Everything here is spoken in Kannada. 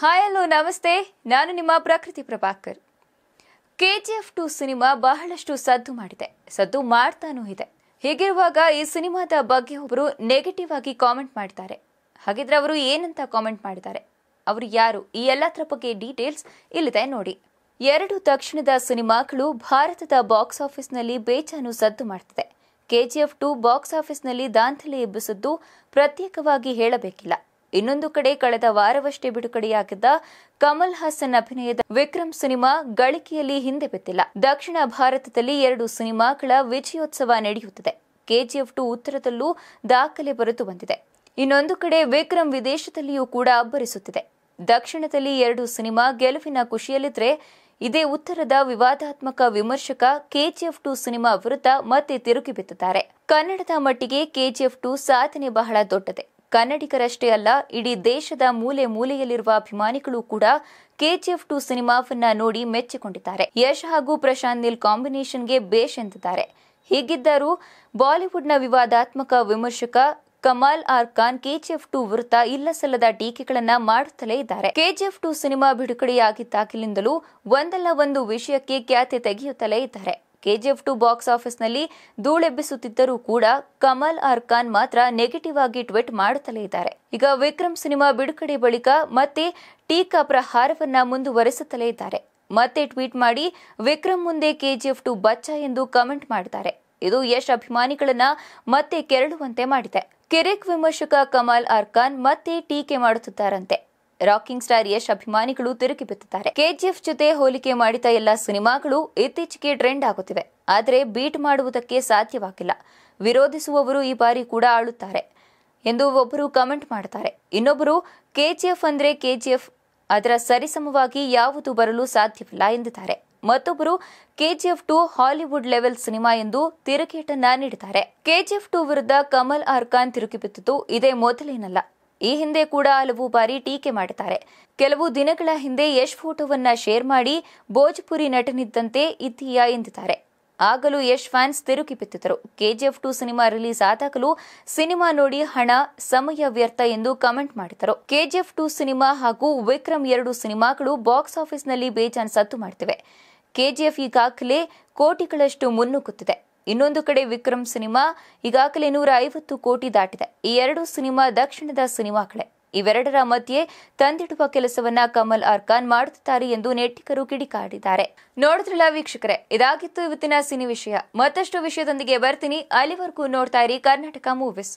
ಹಾಯ್ ಹಲೋ ನಮಸ್ತೆ ನಾನು ನಿಮ್ಮ ಪ್ರಕೃತಿ ಪ್ರಭಾಕರ್ ಕೆ ಜಿ ಎಫ್ ಟು ಸಿನಿಮಾ ಬಹಳಷ್ಟು ಸದ್ದು ಮಾಡಿದೆ ಸದ್ದು ಮಾಡ್ತಾನೂ ಇದೆ ಹೀಗಿರುವಾಗ ಈ ಸಿನಿಮಾದ ಬಗ್ಗೆ ಒಬ್ಬರು ನೆಗೆಟಿವ್ ಆಗಿ ಕಾಮೆಂಟ್ ಮಾಡ್ತಾರೆ ಹಾಗಿದ್ರೆ ಅವರು ಏನಂತ ಕಾಮೆಂಟ್ ಮಾಡಿದ್ದಾರೆ ಅವರು ಯಾರು ಈ ಎಲ್ಲದರ ಬಗ್ಗೆ ಡೀಟೇಲ್ಸ್ ಇಲ್ಲಿದೆ ನೋಡಿ ಎರಡು ತಕ್ಷಣದ ಸಿನಿಮಾಗಳು ಭಾರತದ ಬಾಕ್ಸ್ ಆಫೀಸ್ನಲ್ಲಿ ಬೇಚಾನು ಸದ್ದು ಮಾಡ್ತಿದೆ ಕೆ ಜಿ ಎಫ್ ಟು ಬಾಕ್ಸ್ ಆಫೀಸ್ನಲ್ಲಿ ದಾಂಧಲೆ ಎಬ್ಬಿಸಿದ್ದು ಪ್ರತ್ಯೇಕವಾಗಿ ಹೇಳಬೇಕಿಲ್ಲ ಇನ್ನೊಂದು ಕಡೆ ಕಳೆದ ವಾರವಷ್ಟೇ ಬಿಡುಗಡೆಯಾಗಿದ್ದ ಕಮಲ್ ಹಾಸನ್ ಅಭಿನಯದ ವಿಕ್ರಮ್ ಸಿನಿಮಾ ಗಳಿಕೆಯಲ್ಲಿ ಹಿಂದೆ ಬಿತ್ತಿಲ್ಲ ದಕ್ಷಿಣ ಭಾರತದಲ್ಲಿ ಎರಡು ಸಿನಿಮಾಗಳ ವಿಜಯೋತ್ಸವ ನಡೆಯುತ್ತಿದೆ ಕೆಜಿಎಫ್ ಟು ಉತ್ತರದಲ್ಲೂ ದಾಖಲೆ ಬರೆದು ಬಂದಿದೆ ಇನ್ನೊಂದು ಕಡೆ ವಿಕ್ರಮ್ ವಿದೇಶದಲ್ಲಿಯೂ ಕೂಡ ಅಬ್ಬರಿಸುತ್ತಿದೆ ದಕ್ಷಿಣದಲ್ಲಿ ಎರಡು ಸಿನಿಮಾ ಗೆಲುವಿನ ಖುಷಿಯಲ್ಲಿದ್ರೆ ಇದೇ ಉತ್ತರದ ವಿವಾದಾತ್ಮಕ ವಿಮರ್ಶಕ ಕೆಜಿಎಫ್ ಟು ಸಿನಿಮಾ ವಿರುದ್ಧ ಮತ್ತೆ ತಿರುಗಿ ಬಿತ್ತಿದ್ದಾರೆ ಕನ್ನಡದ ಮಟ್ಟಿಗೆ ಕೆಜಿಎಫ್ ಟು ಸಾಧನೆ ಬಹಳ ದೊಡ್ಡದೆ ಕನ್ನಡಿಗರಷ್ಟೇ ಅಲ್ಲ ಇಡೀ ದೇಶದ ಮೂಲೆ ಮೂಲೆಯಲ್ಲಿರುವ ಅಭಿಮಾನಿಗಳು ಕೂಡ ಕೆಜಿಎಫ್ ಟು ಸಿನಿಮಾವನ್ನ ನೋಡಿ ಮೆಚ್ಚಿಕೊಂಡಿದ್ದಾರೆ ಯಶ್ ಹಾಗೂ ಪ್ರಶಾಂತ್ ನಿಲ್ ಕಾಂಬಿನೇಷನ್ಗೆ ಬೇಷ್ ಎಂದಿದ್ದಾರೆ ಹೀಗಿದ್ದರೂ ಬಾಲಿವುಡ್ನ ವಿವಾದಾತ್ಮಕ ವಿಮರ್ಶಕ ಕಮಾಲ್ ಆರ್ ಖಾನ್ ಕೆಜಿಎಫ್ ಟು ವೃತ್ತ ಇಲ್ಲಸಲ್ಲದ ಟೀಕೆಗಳನ್ನು ಟೀಕೆಗಳನ್ನ ಮಾಡುತ್ತಲೇ ಇದ್ದಾರೆ ಕೆಜಿಎಫ್ ಟು ಸಿನಿಮಾ ಬಿಡುಗಡೆಯಾಗಿದ್ದಾಗಲಿಂದಲೂ ಒಂದಲ್ಲ ಒಂದು ವಿಷಯಕ್ಕೆ ಖ್ಯಾತಿ ತೆಗೆಯುತ್ತಲೇ ಇದ್ದಾರೆ ಕೆಜಿಎಫ್ ಟು ಬಾಕ್ಸ್ ಆಫೀಸ್ನಲ್ಲಿ ಧೂಳೆಬ್ಬಿಸುತ್ತಿದ್ದರೂ ಕೂಡ ಕಮಲ್ ಆರ್ ಖಾನ್ ಮಾತ್ರ ನೆಗೆಟಿವ್ ಆಗಿ ಟ್ವೀಟ್ ಮಾಡುತ್ತಲೇ ಇದ್ದಾರೆ ಈಗ ವಿಕ್ರಮ್ ಸಿನಿಮಾ ಬಿಡುಗಡೆ ಬಳಿಕ ಮತ್ತೆ ಟೀಕಾ ಪ್ರಹಾರವನ್ನ ಮುಂದುವರೆಸುತ್ತಲೇ ಇದ್ದಾರೆ ಮತ್ತೆ ಟ್ವೀಟ್ ಮಾಡಿ ವಿಕ್ರಮ್ ಮುಂದೆ ಕೆಜಿಎಫ್ ಟು ಬಚ್ಚ ಎಂದು ಕಮೆಂಟ್ ಮಾಡಿದ್ದಾರೆ ಇದು ಯಶ್ ಅಭಿಮಾನಿಗಳನ್ನ ಮತ್ತೆ ಕೆರಳುವಂತೆ ಮಾಡಿದೆ ಕಿರಿಕ್ ವಿಮರ್ಶಕ ಕಮಲ್ ಆರ್ ಖಾನ್ ಮತ್ತೆ ಟೀಕೆ ಮಾಡುತ್ತಿದ್ದಾರಂತೆ ರಾಕಿಂಗ್ ಸ್ಟಾರ್ ಯಶ್ ಅಭಿಮಾನಿಗಳು ತಿರುಗಿ ಬಿತ್ತಿದ್ದಾರೆ ಕೆಜಿಎಫ್ ಜೊತೆ ಹೋಲಿಕೆ ಮಾಡಿದ ಎಲ್ಲ ಸಿನಿಮಾಗಳು ಇತ್ತೀಚೆಗೆ ಟ್ರೆಂಡ್ ಆಗುತ್ತಿವೆ ಆದರೆ ಬೀಟ್ ಮಾಡುವುದಕ್ಕೆ ಸಾಧ್ಯವಾಗಿಲ್ಲ ವಿರೋಧಿಸುವವರು ಈ ಬಾರಿ ಕೂಡ ಆಳುತ್ತಾರೆ ಎಂದು ಒಬ್ಬರು ಕಮೆಂಟ್ ಮಾಡುತ್ತಾರೆ ಇನ್ನೊಬ್ಬರು ಕೆಜಿಎಫ್ ಅಂದ್ರೆ ಕೆಜಿಎಫ್ ಅದರ ಸರಿಸಮವಾಗಿ ಯಾವುದು ಬರಲು ಸಾಧ್ಯವಿಲ್ಲ ಎಂದಿದ್ದಾರೆ ಮತ್ತೊಬ್ಬರು KGF two Hollywood level cinema ಎಂದು ತಿರುಗೇಟನ್ನ ನೀಡಿದ್ದಾರೆ ಕೆಜಿಎಫ್ ಟು ವಿರುದ್ಧ ಕಮಲ್ ಆರ್ ಖಾನ್ ತಿರುಗಿಬಿತ್ತಿದ್ದು ಇದೇ ಮೊದಲೇನಲ್ಲ ಈ ಹಿಂದೆ ಕೂಡ ಹಲವು ಬಾರಿ ಟೀಕೆ ಮಾಡಿದ್ದಾರೆ ಕೆಲವು ದಿನಗಳ ಹಿಂದೆ ಯಶ್ ಫೋಟೋವನ್ನ ಶೇರ್ ಮಾಡಿ ಭೋಜ್ಪುರಿ ನಟನಿದ್ದಂತೆ ಇದ್ದೀಯಾ ಎಂದಿದ್ದಾರೆ ಆಗಲೂ ಯಶ್ ಫ್ಯಾನ್ಸ್ ತಿರುಗಿ ಬಿತ್ತಿದ್ದರು ಕೆಜಿಎಫ್ ಟು ಸಿನಿಮಾ ರಿಲೀಸ್ ಆದಾಗಲೂ ಸಿನಿಮಾ ನೋಡಿ ಹಣ ಸಮಯ ವ್ಯರ್ಥ ಎಂದು ಕಮೆಂಟ್ ಮಾಡಿದರು ಕೆಜಿಎಫ್ ಟು ಸಿನಿಮಾ ಹಾಗೂ ವಿಕ್ರಮ್ ಎರಡು ಸಿನಿಮಾಗಳು ಬಾಕ್ಸ್ ಆಫೀಸ್ನಲ್ಲಿ ಬೇಜಾನ್ ಸತ್ತು ಮಾಡ್ತಿವೆ ಕೆಜಿಎಫ್ ಈಗಾಗಲೇ ಕೋಟಿಗಳಷ್ಟು ಮುನ್ನುಗ್ಗುತ್ತಿದೆ ಇನ್ನೊಂದು ಕಡೆ ವಿಕ್ರಮ್ ಸಿನಿಮಾ ಈಗಾಗಲೇ ನೂರ ಐವತ್ತು ಕೋಟಿ ದಾಟಿದೆ ಈ ಎರಡು ಸಿನಿಮಾ ದಕ್ಷಿಣದ ಸಿನಿಮಾಗಳೇ ಇವೆರಡರ ಮಧ್ಯೆ ತಂದಿಡುವ ಕೆಲಸವನ್ನ ಕಮಲ್ ಅರ್ಕಾನ್ ಮಾಡುತ್ತಾರೆ ಎಂದು ನೆಟ್ಟಿಕರು ಕಿಡಿಕಾಡಿದ್ದಾರೆ ನೋಡಿದ್ರಲ್ಲ ವೀಕ್ಷಕರೇ ಇದಾಗಿತ್ತು ಇವತ್ತಿನ ಸಿನಿ ವಿಷಯ ಮತ್ತಷ್ಟು ವಿಷಯದೊಂದಿಗೆ ಬರ್ತೀನಿ ಅಲ್ಲಿವರೆಗೂ ನೋಡ್ತಾ ಇರಿ ಕರ್ನಾಟಕ ಮೂವೀಸ್